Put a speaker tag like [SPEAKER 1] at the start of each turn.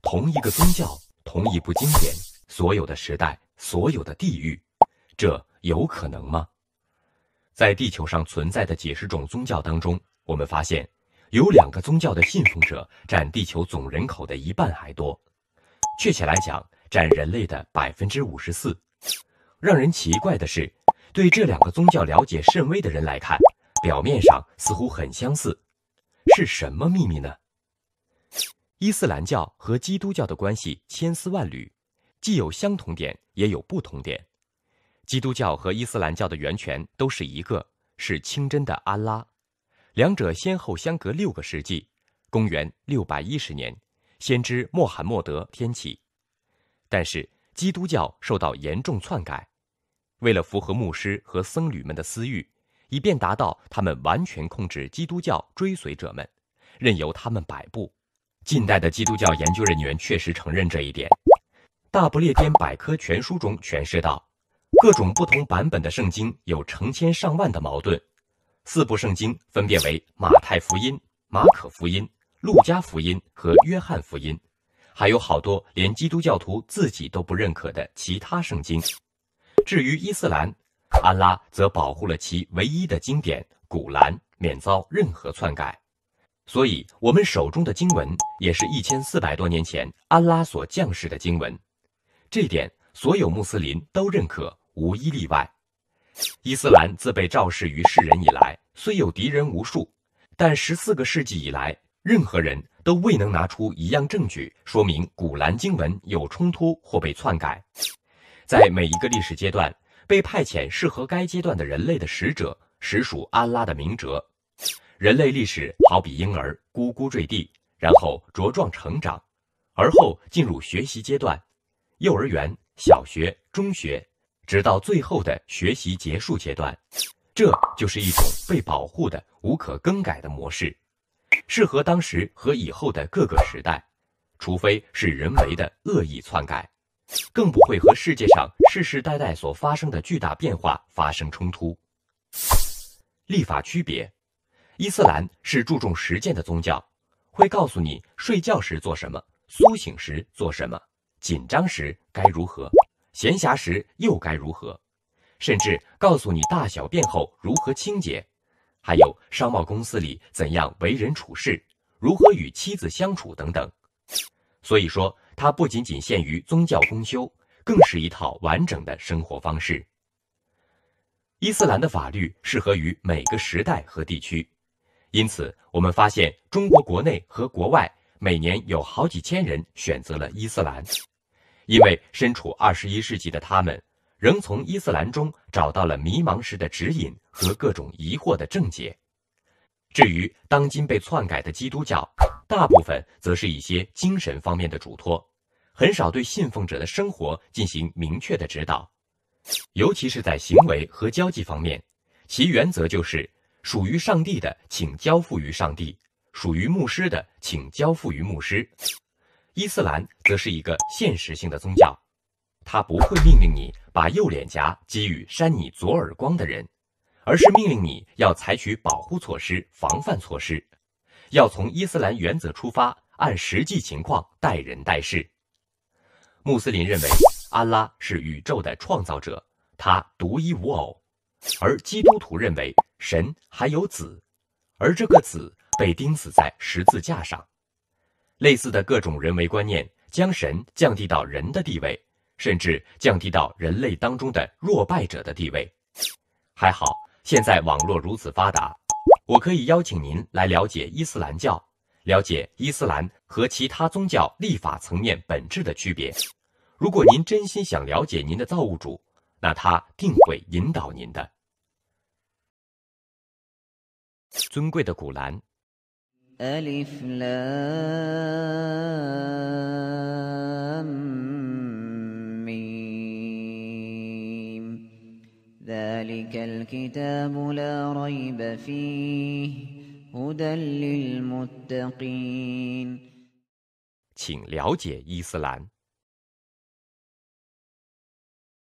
[SPEAKER 1] 同一个宗教，同一部经典，所有的时代，所有的地域，这有可能吗？在地球上存在的几十种宗教当中，我们发现有两个宗教的信奉者占地球总人口的一半还多，确切来讲占人类的百分之五十四。让人奇怪的是。对这两个宗教了解甚微的人来看，表面上似乎很相似，是什么秘密呢？伊斯兰教和基督教的关系千丝万缕，既有相同点，也有不同点。基督教和伊斯兰教的源泉都是一个，是清真的安拉。两者先后相隔六个世纪，公元六百一十年，先知穆罕默德天启，但是基督教受到严重篡改。为了符合牧师和僧侣们的私欲，以便达到他们完全控制基督教追随者们，任由他们摆布。近代的基督教研究人员确实承认这一点。《大不列颠百科全书》中诠释道：“各种不同版本的圣经有成千上万的矛盾。四部圣经分别为马太福音、马可福音、路加福音和约翰福音，还有好多连基督教徒自己都不认可的其他圣经。至于伊斯兰，安拉则保护了其唯一的经典《古兰》，免遭任何篡改。所以，我们手中的经文也是一千四百多年前安拉所降世的经文。这点，所有穆斯林都认可，无一例外。伊斯兰自被昭示于世人以来，虽有敌人无数，但十四个世纪以来，任何人都未能拿出一样证据，说明《古兰》经文有冲突或被篡改。在每一个历史阶段，被派遣适合该阶段的人类的使者，实属安拉的明哲。人类历史好比婴儿咕咕坠地，然后茁壮成长，而后进入学习阶段，幼儿园、小学、中学，直到最后的学习结束阶段，这就是一种被保护的、无可更改的模式，适合当时和以后的各个时代，除非是人为的恶意篡改。更不会和世界上世世代代所发生的巨大变化发生冲突。立法区别，伊斯兰是注重实践的宗教，会告诉你睡觉时做什么，苏醒时做什么，紧张时该如何，闲暇时又该如何，甚至告诉你大小便后如何清洁，还有商贸公司里怎样为人处事，如何与妻子相处等等。所以说。它不仅仅限于宗教公修，更是一套完整的生活方式。伊斯兰的法律适合于每个时代和地区，因此我们发现中国国内和国外每年有好几千人选择了伊斯兰，因为身处二十一世纪的他们，仍从伊斯兰中找到了迷茫时的指引和各种疑惑的症结。至于当今被篡改的基督教，大部分则是一些精神方面的嘱托。很少对信奉者的生活进行明确的指导，尤其是在行为和交际方面。其原则就是：属于上帝的，请交付于上帝；属于牧师的，请交付于牧师。伊斯兰则是一个现实性的宗教，它不会命令你把右脸颊给予扇你左耳光的人，而是命令你要采取保护措施、防范措施，要从伊斯兰原则出发，按实际情况待人待事。穆斯林认为，安拉是宇宙的创造者，他独一无二；而基督徒认为，神还有子，而这个子被钉死在十字架上。类似的各种人为观念，将神降低到人的地位，甚至降低到人类当中的弱败者的地位。还好，现在网络如此发达，我可以邀请您来了解伊斯兰教，了解伊斯兰和其他宗教立法层面本质的区别。如果您真心想了解您的造物主，那他定会引导您的。尊贵的古兰，请了解伊斯兰。